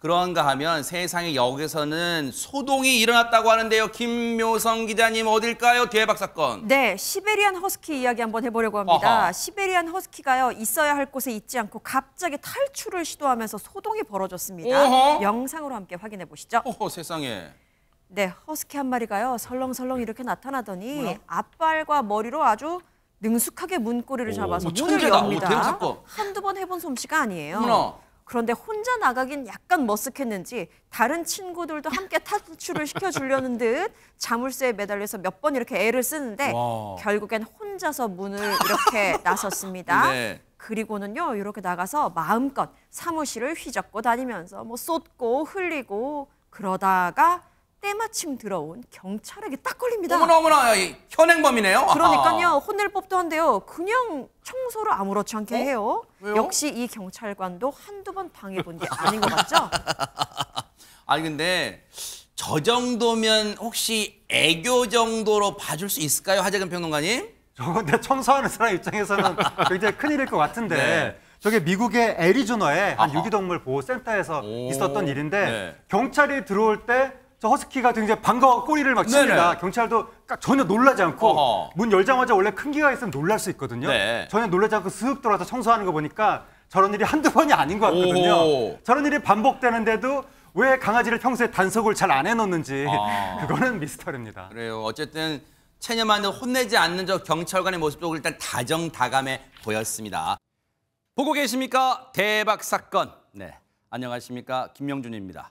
그런가 하면 세상의 역에서는 소동이 일어났다고 하는데요. 김묘성 기자님 어딜까요? 대 박사건. 네, 시베리안 허스키 이야기 한번 해보려고 합니다. 어허. 시베리안 허스키가요 있어야 할 곳에 있지 않고 갑자기 탈출을 시도하면서 소동이 벌어졌습니다. 어허. 영상으로 함께 확인해 보시죠. 어허, 세상에. 네, 허스키 한 마리가요 설렁설렁 이렇게 나타나더니 뭐야? 앞발과 머리로 아주 능숙하게 문고리를 잡아서 뭐 오, 문을 엽니다. 오, 한두 번 해본 솜씨가 아니에요. 어머 그런데 혼자 나가긴 약간 머쓱했는지 다른 친구들도 함께 탈출을 시켜주려는 듯 자물쇠에 매달려서 몇 번 이렇게 애를 쓰는데 와. 결국엔 혼자서 문을 이렇게 나섰습니다. 네. 그리고는요 이렇게 나가서 마음껏 사무실을 휘젓고 다니면서 뭐 쏟고 흘리고 그러다가 때마침 들어온 경찰에게 딱 걸립니다. 어머나 어머나 현행범이네요. 그러니까요 아하. 혼낼 법도 한데요. 그냥 청소를 아무렇지 않게 어? 해요. 왜요? 역시 이 경찰관도 한두 번 당해본 게 아닌 것 같죠? 아니 근데 저 정도면 혹시 애교 정도로 봐줄 수 있을까요? 하재근 평론가님? 저근데 청소하는 사람 입장에서는 굉장히 큰일일 것 같은데 네. 저게 미국의 애리조나의 한 아하. 유기동물 보호센터에서 오. 있었던 일인데 네. 경찰이 들어올 때저 허스키가 굉장히 반가워 꼬리를 막 칩니다. 네네. 경찰도 전혀 놀라지 않고 어허. 문 열자마자 원래 큰 기가 있으면 놀랄 수 있거든요. 네. 전혀 놀라지 않고 슥 돌아서 청소하는 거 보니까 저런 일이 한두 번이 아닌 것 같거든요. 오. 저런 일이 반복되는데도 왜 강아지를 평소에 단속을 잘 안 해놓는지 아. 그거는 미스터리입니다. 그래요. 어쨌든 체념하는 혼내지 않는 저 경찰관의 모습도 일단 다정다감해 보였습니다. 보고 계십니까? 대박 사건. 네. 안녕하십니까? 김명준입니다.